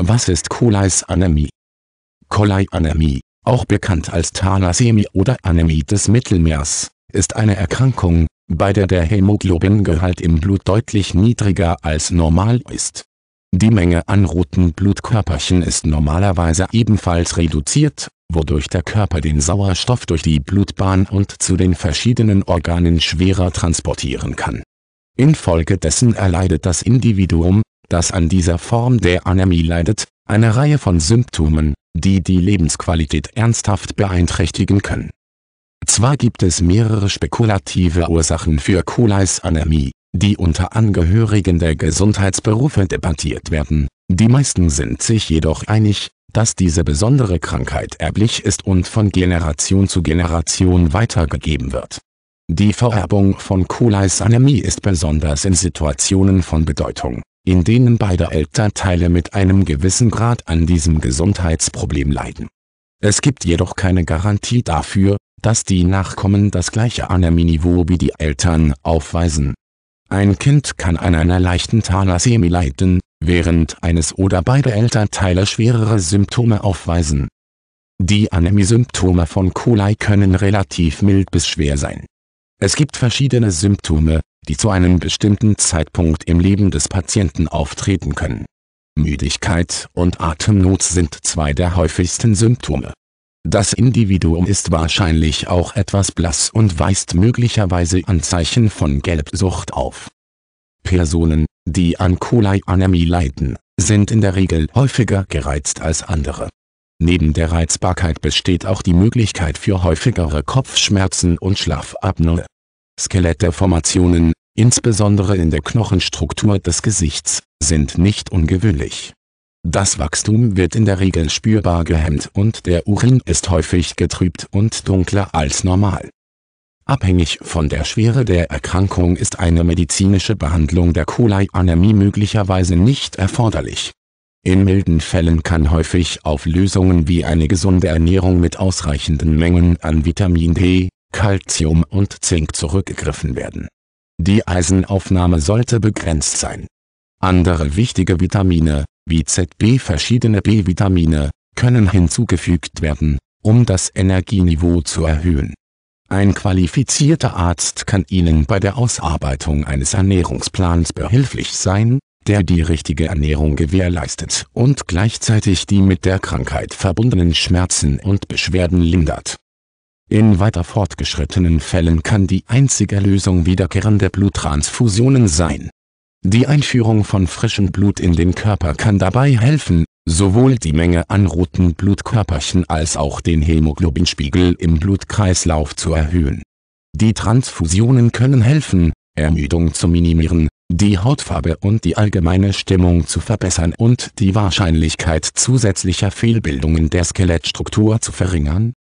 Was ist Kolei-Anämie? Kolei-Anämie, auch bekannt als Thalassämie oder Anämie des Mittelmeers, ist eine Erkrankung, bei der der Hämoglobingehalt im Blut deutlich niedriger als normal ist. Die Menge an roten Blutkörperchen ist normalerweise ebenfalls reduziert, wodurch der Körper den Sauerstoff durch die Blutbahn und zu den verschiedenen Organen schwerer transportieren kann. Infolgedessen erleidet das Individuum, das an dieser Form der Anämie leidet, eine Reihe von Symptomen, die die Lebensqualität ernsthaft beeinträchtigen können. Zwar gibt es mehrere spekulative Ursachen für Koleis Anämie, die unter Angehörigen der Gesundheitsberufe debattiert werden, die meisten sind sich jedoch einig, dass diese besondere Krankheit erblich ist und von Generation zu Generation weitergegeben wird. Die Vererbung von Koleis Anämie ist besonders in Situationen von Bedeutung, in denen beide Elternteile mit einem gewissen Grad an diesem Gesundheitsproblem leiden. Es gibt jedoch keine Garantie dafür, dass die Nachkommen das gleiche Anämieniveau wie die Eltern aufweisen. Ein Kind kann an einer leichten Thalassämie leiden, während eines oder beide Elternteile schwerere Symptome aufweisen. Die Anämie-Symptome von Kolei können relativ mild bis schwer sein. Es gibt verschiedene Symptome, die zu einem bestimmten Zeitpunkt im Leben des Patienten auftreten können. Müdigkeit und Atemnot sind zwei der häufigsten Symptome. Das Individuum ist wahrscheinlich auch etwas blass und weist möglicherweise Anzeichen von Gelbsucht auf. Personen, die an Cholai-Anämie leiden, sind in der Regel häufiger gereizt als andere. Neben der Reizbarkeit besteht auch die Möglichkeit für häufigere Kopfschmerzen und Schlafapnoe. Skelettdeformationen, insbesondere in der Knochenstruktur des Gesichts, sind nicht ungewöhnlich. Das Wachstum wird in der Regel spürbar gehemmt und der Urin ist häufig getrübt und dunkler als normal. Abhängig von der Schwere der Erkrankung ist eine medizinische Behandlung der Kolei-Anämie möglicherweise nicht erforderlich. In milden Fällen kann häufig auf Lösungen wie eine gesunde Ernährung mit ausreichenden Mengen an Vitamin D, Calcium und Zink zurückgegriffen werden. Die Eisenaufnahme sollte begrenzt sein. Andere wichtige Vitamine, wie ZB verschiedene B-Vitamine, können hinzugefügt werden, um das Energieniveau zu erhöhen. Ein qualifizierter Arzt kann Ihnen bei der Ausarbeitung eines Ernährungsplans behilflich sein, der die richtige Ernährung gewährleistet und gleichzeitig die mit der Krankheit verbundenen Schmerzen und Beschwerden lindert in weiter fortgeschrittenen Fällen kann die einzige Lösung wiederkehrende Bluttransfusionen sein. Die Einführung von frischem Blut in den Körper kann dabei helfen, sowohl die Menge an roten Blutkörperchen als auch den Hämoglobinspiegel im Blutkreislauf zu erhöhen. Die Transfusionen können helfen, Ermüdung zu minimieren, die Hautfarbe und die allgemeine Stimmung zu verbessern und die Wahrscheinlichkeit zusätzlicher Fehlbildungen der Skelettstruktur zu verringern,